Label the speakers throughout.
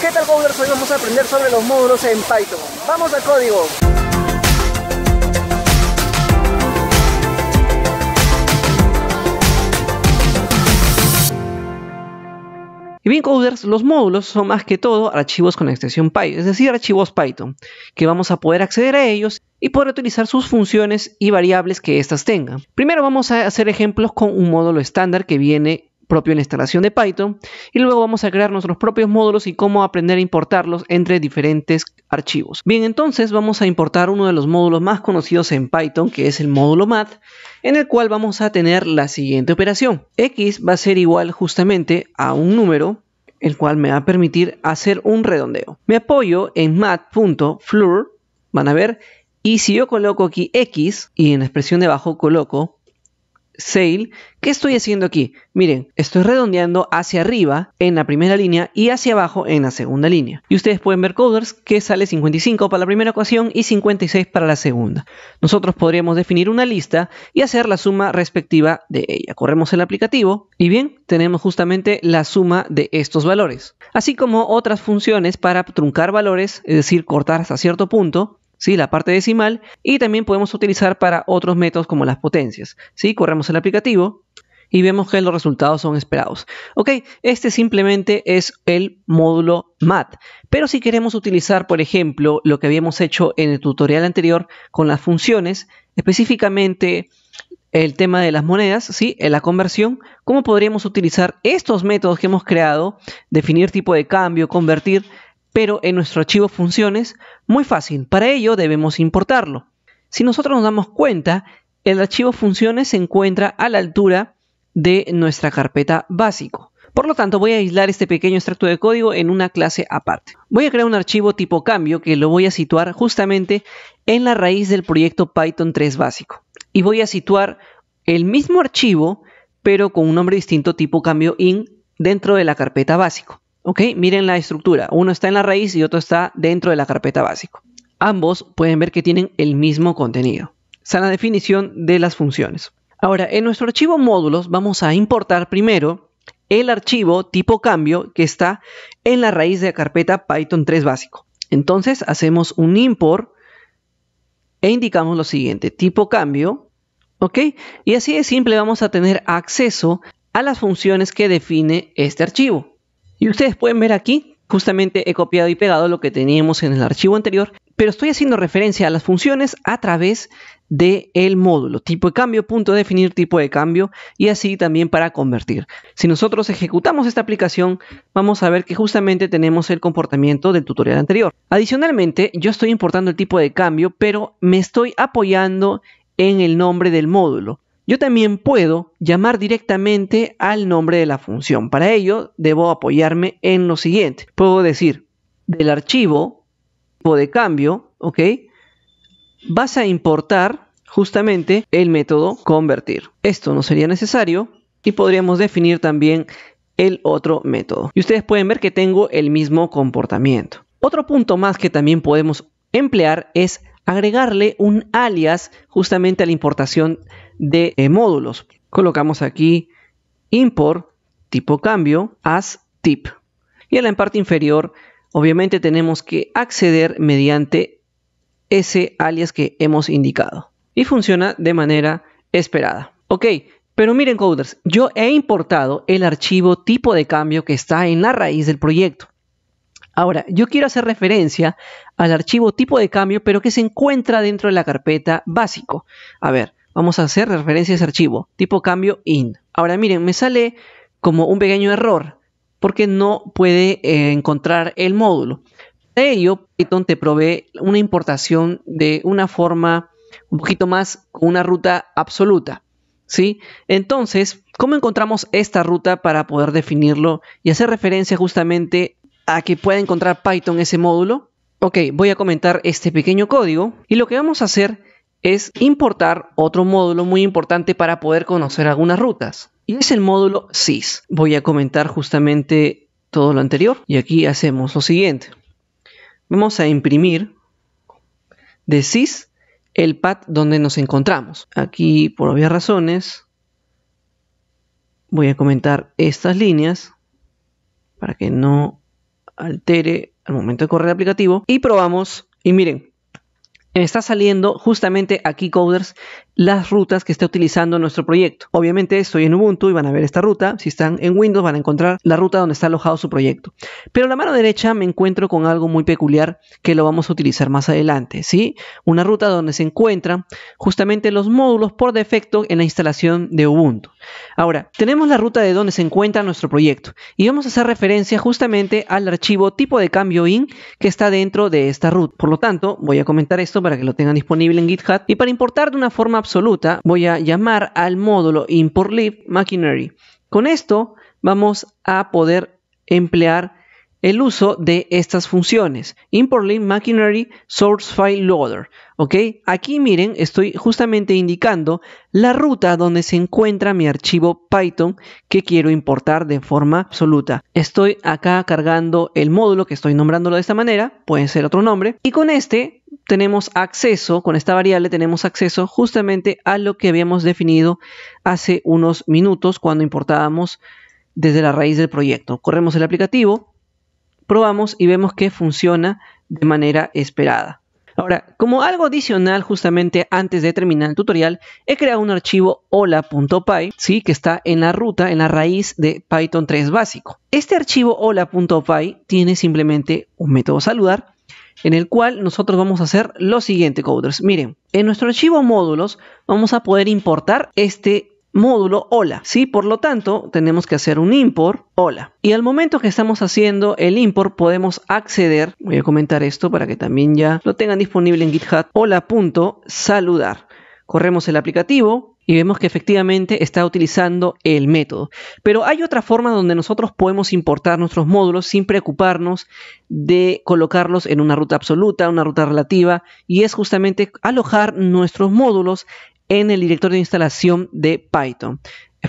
Speaker 1: ¿Qué tal coders? Hoy vamos a aprender sobre los módulos en Python. ¡Vamos al código! Y bien, coders, los módulos son más que todo archivos con extensión Python, es decir, archivos Python, que vamos a poder acceder a ellos y poder utilizar sus funciones y variables que éstas tengan. Primero vamos a hacer ejemplos con un módulo estándar que viene propio en la instalación de Python y luego vamos a crear nuestros propios módulos y cómo aprender a importarlos entre diferentes archivos. Bien, entonces vamos a importar uno de los módulos más conocidos en Python que es el módulo math en el cual vamos a tener la siguiente operación. X va a ser igual justamente a un número el cual me va a permitir hacer un redondeo. Me apoyo en math.floor, van a ver, y si yo coloco aquí X y en la expresión de abajo coloco sale. ¿Qué estoy haciendo aquí? Miren, estoy redondeando hacia arriba en la primera línea y hacia abajo en la segunda línea. Y ustedes pueden ver coders que sale 55 para la primera ecuación y 56 para la segunda. Nosotros podríamos definir una lista y hacer la suma respectiva de ella. Corremos el aplicativo y bien, tenemos justamente la suma de estos valores. Así como otras funciones para truncar valores, es decir, cortar hasta cierto punto, la parte decimal, y también podemos utilizar para otros métodos como las potencias. Corremos el aplicativo y vemos que los resultados son esperados. Ok, este simplemente es el módulo MAT. Pero si queremos utilizar, por ejemplo, lo que habíamos hecho en el tutorial anterior con las funciones, específicamente el tema de las monedas, En la conversión, cómo podríamos utilizar estos métodos que hemos creado, definir tipo de cambio, convertir, pero en nuestro archivo funciones, muy fácil, para ello debemos importarlo. Si nosotros nos damos cuenta, el archivo funciones se encuentra a la altura de nuestra carpeta básico. Por lo tanto, voy a aislar este pequeño extracto de código en una clase aparte. Voy a crear un archivo tipo cambio que lo voy a situar justamente en la raíz del proyecto Python 3 básico. Y voy a situar el mismo archivo, pero con un nombre distinto tipo cambio in dentro de la carpeta básico. ¿Ok? Miren la estructura. Uno está en la raíz y otro está dentro de la carpeta básico. Ambos pueden ver que tienen el mismo contenido. Está la definición de las funciones. Ahora, en nuestro archivo módulos vamos a importar primero el archivo tipo cambio que está en la raíz de la carpeta Python 3 básico. Entonces hacemos un import e indicamos lo siguiente, tipo cambio, ¿ok? Y así de simple vamos a tener acceso a las funciones que define este archivo. Y ustedes pueden ver aquí, justamente he copiado y pegado lo que teníamos en el archivo anterior, pero estoy haciendo referencia a las funciones a través del módulo, tipo de cambio, punto definir tipo de cambio y así también para convertir. Si nosotros ejecutamos esta aplicación, vamos a ver que justamente tenemos el comportamiento del tutorial anterior. Adicionalmente, yo estoy importando el tipo de cambio, pero me estoy apoyando en el nombre del módulo. Yo también puedo llamar directamente al nombre de la función. Para ello, debo apoyarme en lo siguiente. Puedo decir, del archivo, o de cambio, ¿ok? Vas a importar justamente el método convertir. Esto no sería necesario y podríamos definir también el otro método. Y ustedes pueden ver que tengo el mismo comportamiento. Otro punto más que también podemos emplear es agregarle un alias justamente a la importación de eh, módulos. Colocamos aquí import tipo cambio as tip. Y en la parte inferior, obviamente tenemos que acceder mediante ese alias que hemos indicado. Y funciona de manera esperada. Ok, pero miren coders, yo he importado el archivo tipo de cambio que está en la raíz del proyecto. Ahora, yo quiero hacer referencia al archivo tipo de cambio, pero que se encuentra dentro de la carpeta básico. A ver, vamos a hacer referencia a ese archivo, tipo cambio in. Ahora miren, me sale como un pequeño error porque no puede eh, encontrar el módulo. Para ello, Python te provee una importación de una forma un poquito más una ruta absoluta. ¿sí? Entonces, ¿cómo encontramos esta ruta para poder definirlo y hacer referencia justamente a que pueda encontrar Python ese módulo? Ok, voy a comentar este pequeño código y lo que vamos a hacer es importar otro módulo muy importante para poder conocer algunas rutas. Y es el módulo SIS. Voy a comentar justamente todo lo anterior. Y aquí hacemos lo siguiente. Vamos a imprimir de SIS el pad donde nos encontramos. Aquí, por obvias razones, voy a comentar estas líneas para que no altere al momento de correr el aplicativo. Y probamos. Y miren, está saliendo justamente aquí coders las rutas que está utilizando nuestro proyecto. Obviamente estoy en Ubuntu y van a ver esta ruta. Si están en Windows van a encontrar la ruta donde está alojado su proyecto. Pero a la mano derecha me encuentro con algo muy peculiar que lo vamos a utilizar más adelante, ¿sí? Una ruta donde se encuentran justamente los módulos por defecto en la instalación de Ubuntu. Ahora, tenemos la ruta de donde se encuentra nuestro proyecto y vamos a hacer referencia justamente al archivo tipo de cambio in que está dentro de esta ruta. Por lo tanto, voy a comentar esto para que lo tengan disponible en GitHub y para importar de una forma voy a llamar al módulo importLib machinery. Con esto vamos a poder emplear el uso de estas funciones. ImportLib Machinery Source File Loader. ¿Ok? Aquí miren, estoy justamente indicando la ruta donde se encuentra mi archivo Python que quiero importar de forma absoluta. Estoy acá cargando el módulo que estoy nombrándolo de esta manera, puede ser otro nombre, y con este tenemos acceso, con esta variable tenemos acceso justamente a lo que habíamos definido hace unos minutos cuando importábamos desde la raíz del proyecto. Corremos el aplicativo, probamos y vemos que funciona de manera esperada. Ahora, como algo adicional justamente antes de terminar el tutorial, he creado un archivo hola.py, ¿sí? que está en la ruta, en la raíz de Python 3 básico. Este archivo hola.py tiene simplemente un método saludar en el cual nosotros vamos a hacer lo siguiente, coders. Miren, en nuestro archivo módulos vamos a poder importar este módulo hola, ¿sí? Por lo tanto, tenemos que hacer un import hola. Y al momento que estamos haciendo el import, podemos acceder, voy a comentar esto para que también ya lo tengan disponible en GitHub, hola.saludar. Corremos el aplicativo, y vemos que efectivamente está utilizando el método. Pero hay otra forma donde nosotros podemos importar nuestros módulos sin preocuparnos de colocarlos en una ruta absoluta, una ruta relativa, y es justamente alojar nuestros módulos en el directorio de instalación de Python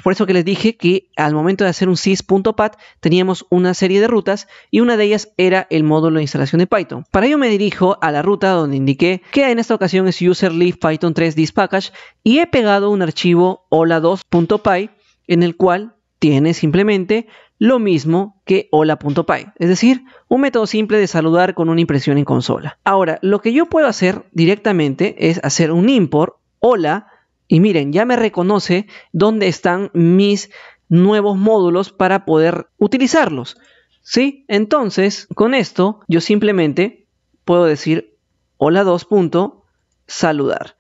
Speaker 1: por eso que les dije que al momento de hacer un sys.pat teníamos una serie de rutas y una de ellas era el módulo de instalación de Python. Para ello me dirijo a la ruta donde indiqué que en esta ocasión es user python 3 dspackage y he pegado un archivo hola2.py en el cual tiene simplemente lo mismo que hola.py, es decir, un método simple de saludar con una impresión en consola. Ahora, lo que yo puedo hacer directamente es hacer un import hola y miren, ya me reconoce dónde están mis nuevos módulos para poder utilizarlos. ¿Sí? Entonces, con esto, yo simplemente puedo decir hola 2saludar saludar.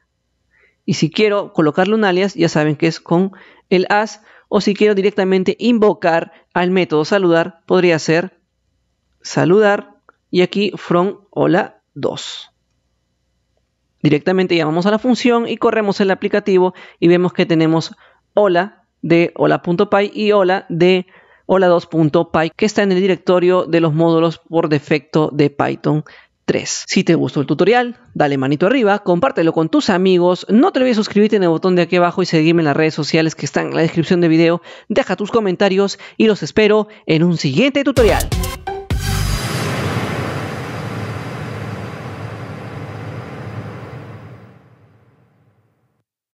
Speaker 1: Y si quiero colocarle un alias, ya saben que es con el as. O si quiero directamente invocar al método saludar, podría ser saludar y aquí from hola 2. Directamente llamamos a la función y corremos el aplicativo y vemos que tenemos hola de hola.py y hola de hola2.py que está en el directorio de los módulos por defecto de Python 3. Si te gustó el tutorial, dale manito arriba, compártelo con tus amigos, no te olvides suscribirte en el botón de aquí abajo y seguirme en las redes sociales que están en la descripción de video, deja tus comentarios y los espero en un siguiente tutorial.